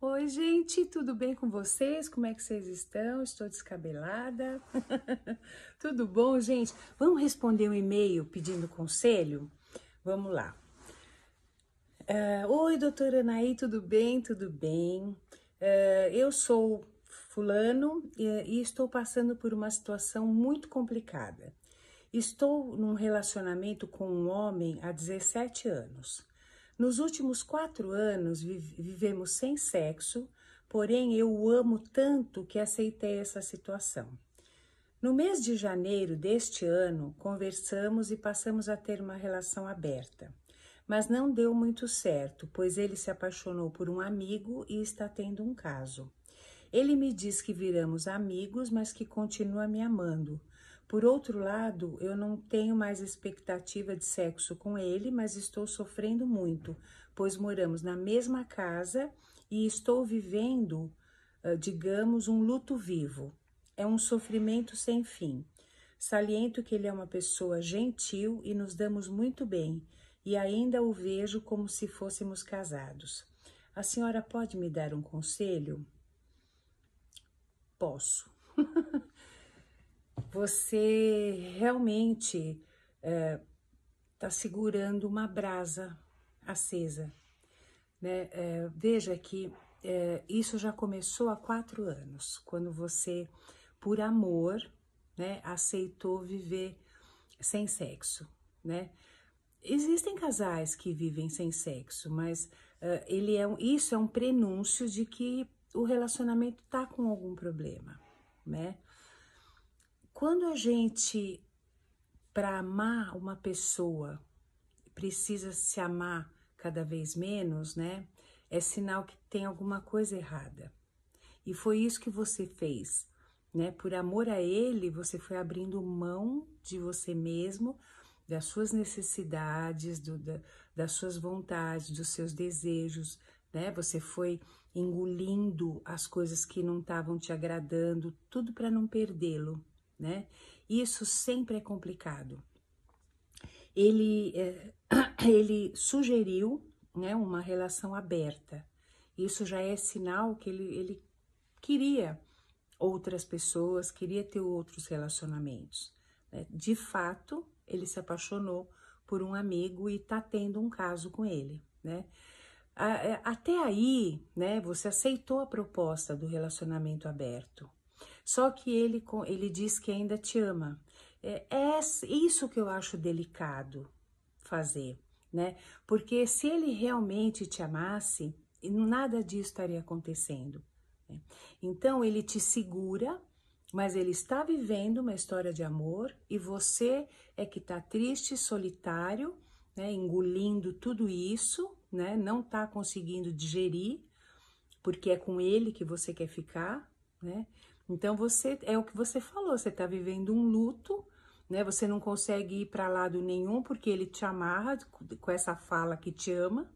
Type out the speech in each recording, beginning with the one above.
Oi, gente, tudo bem com vocês? Como é que vocês estão? Estou descabelada. tudo bom, gente? Vamos responder um e-mail pedindo conselho? Vamos lá. Uh, Oi, doutora Anaí, tudo bem? Tudo bem? Uh, eu sou fulano e, eh, e estou passando por uma situação muito complicada. Estou num relacionamento com um homem há 17 anos. Nos últimos quatro anos vivemos sem sexo, porém eu o amo tanto que aceitei essa situação. No mês de janeiro deste ano, conversamos e passamos a ter uma relação aberta, mas não deu muito certo, pois ele se apaixonou por um amigo e está tendo um caso. Ele me diz que viramos amigos, mas que continua me amando, por outro lado, eu não tenho mais expectativa de sexo com ele, mas estou sofrendo muito, pois moramos na mesma casa e estou vivendo, ah, digamos, um luto vivo. É um sofrimento sem fim. Saliento que ele é uma pessoa gentil e nos damos muito bem, e ainda o vejo como se fôssemos casados. A senhora pode me dar um conselho? Posso. você realmente está é, tá segurando uma brasa acesa. Né? É, veja que é, isso já começou há quatro anos, quando você, por amor, né, aceitou viver sem sexo. Né? Existem casais que vivem sem sexo, mas uh, ele é um, isso é um prenúncio de que o relacionamento está com algum problema, né? Quando a gente, para amar uma pessoa, precisa se amar cada vez menos, né? É sinal que tem alguma coisa errada. E foi isso que você fez, né? Por amor a ele, você foi abrindo mão de você mesmo, das suas necessidades, do, da, das suas vontades, dos seus desejos, né? Você foi engolindo as coisas que não estavam te agradando, tudo para não perdê-lo né? Isso sempre é complicado. Ele, é, ele sugeriu né, uma relação aberta. Isso já é sinal que ele, ele queria outras pessoas, queria ter outros relacionamentos. Né? De fato, ele se apaixonou por um amigo e tá tendo um caso com ele, né? Eh, até aí, né, você aceitou a proposta do relacionamento aberto, só que ele, ele diz que ainda te ama. É, é isso que eu acho delicado fazer, né? Porque se ele realmente te amasse, nada disso estaria acontecendo. Né? Então ele te segura, mas ele está vivendo uma história de amor e você é que está triste, solitário, né? engolindo tudo isso, né? Não está conseguindo digerir, porque é com ele que você quer ficar, né? Então você é o que você falou, você está vivendo um luto, né? Você não consegue ir para lado nenhum porque ele te amarra com essa fala que te ama,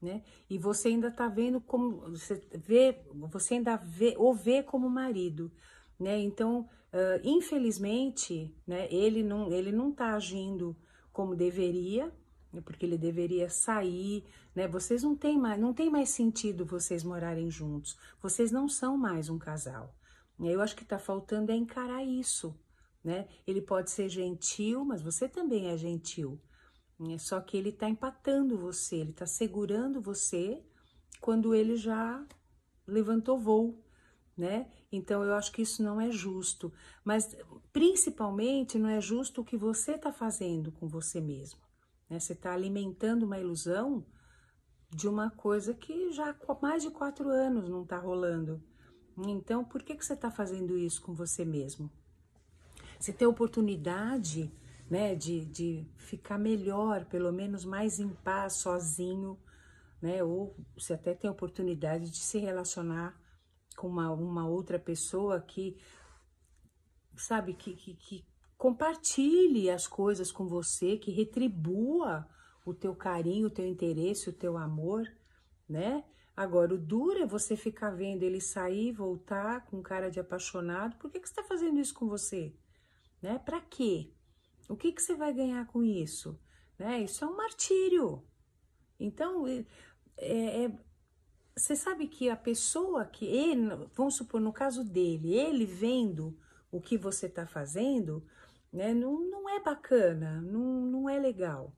né? E você ainda está vendo como você vê, você ainda vê ou vê como marido, né? Então, uh, infelizmente, né? Ele não ele não está agindo como deveria, né? porque ele deveria sair, né? Vocês não têm mais, não tem mais sentido vocês morarem juntos. Vocês não são mais um casal eu acho que está faltando é encarar isso, né? Ele pode ser gentil, mas você também é gentil. É Só que ele está empatando você, ele está segurando você quando ele já levantou voo, né? Então eu acho que isso não é justo, mas principalmente não é justo o que você está fazendo com você mesmo. Né? Você está alimentando uma ilusão de uma coisa que já há mais de quatro anos não está rolando. Então, por que, que você está fazendo isso com você mesmo? Você tem oportunidade né, de, de ficar melhor, pelo menos mais em paz, sozinho, né? Ou você até tem oportunidade de se relacionar com uma, uma outra pessoa que, sabe, que, que, que compartilhe as coisas com você, que retribua o teu carinho, o teu interesse, o teu amor, né? Agora, o duro é você ficar vendo ele sair voltar com cara de apaixonado. Por que, que você está fazendo isso com você? Né? Para quê? O que, que você vai ganhar com isso? Né? Isso é um martírio. Então, é, é, você sabe que a pessoa que ele, vamos supor, no caso dele, ele vendo o que você está fazendo, né, não, não é bacana, não, não é legal.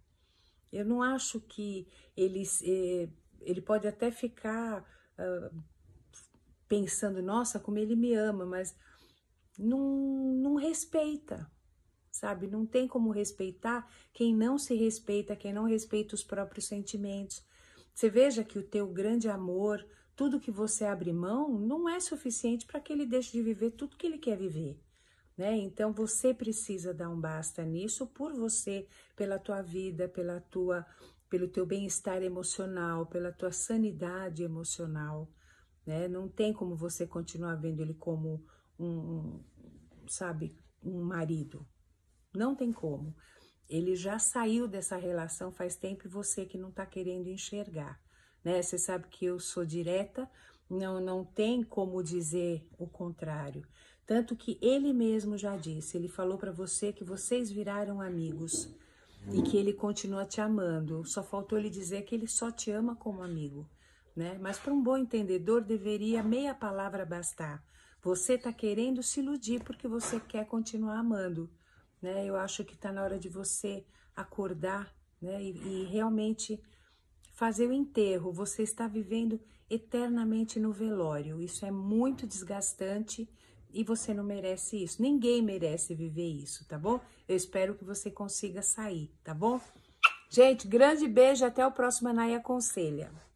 Eu não acho que ele. É, ele pode até ficar uh, pensando, nossa, como ele me ama, mas não, não respeita, sabe? Não tem como respeitar quem não se respeita, quem não respeita os próprios sentimentos. Você veja que o teu grande amor, tudo que você abre mão, não é suficiente para que ele deixe de viver tudo que ele quer viver né? Então você precisa dar um basta nisso por você, pela tua vida, pela tua, pelo teu bem-estar emocional, pela tua sanidade emocional, né? Não tem como você continuar vendo ele como um, um sabe, um marido. Não tem como. Ele já saiu dessa relação faz tempo e você que não tá querendo enxergar, né? Você sabe que eu sou direta, não não tem como dizer o contrário. Tanto que ele mesmo já disse, ele falou para você que vocês viraram amigos e que ele continua te amando. Só faltou ele dizer que ele só te ama como amigo, né? Mas para um bom entendedor deveria meia palavra bastar. Você está querendo se iludir porque você quer continuar amando, né? Eu acho que está na hora de você acordar, né? E, e realmente fazer o enterro. Você está vivendo eternamente no velório. Isso é muito desgastante e você não merece isso. Ninguém merece viver isso, tá bom? Eu espero que você consiga sair, tá bom? Gente, grande beijo, até o próximo Anaia Conselha.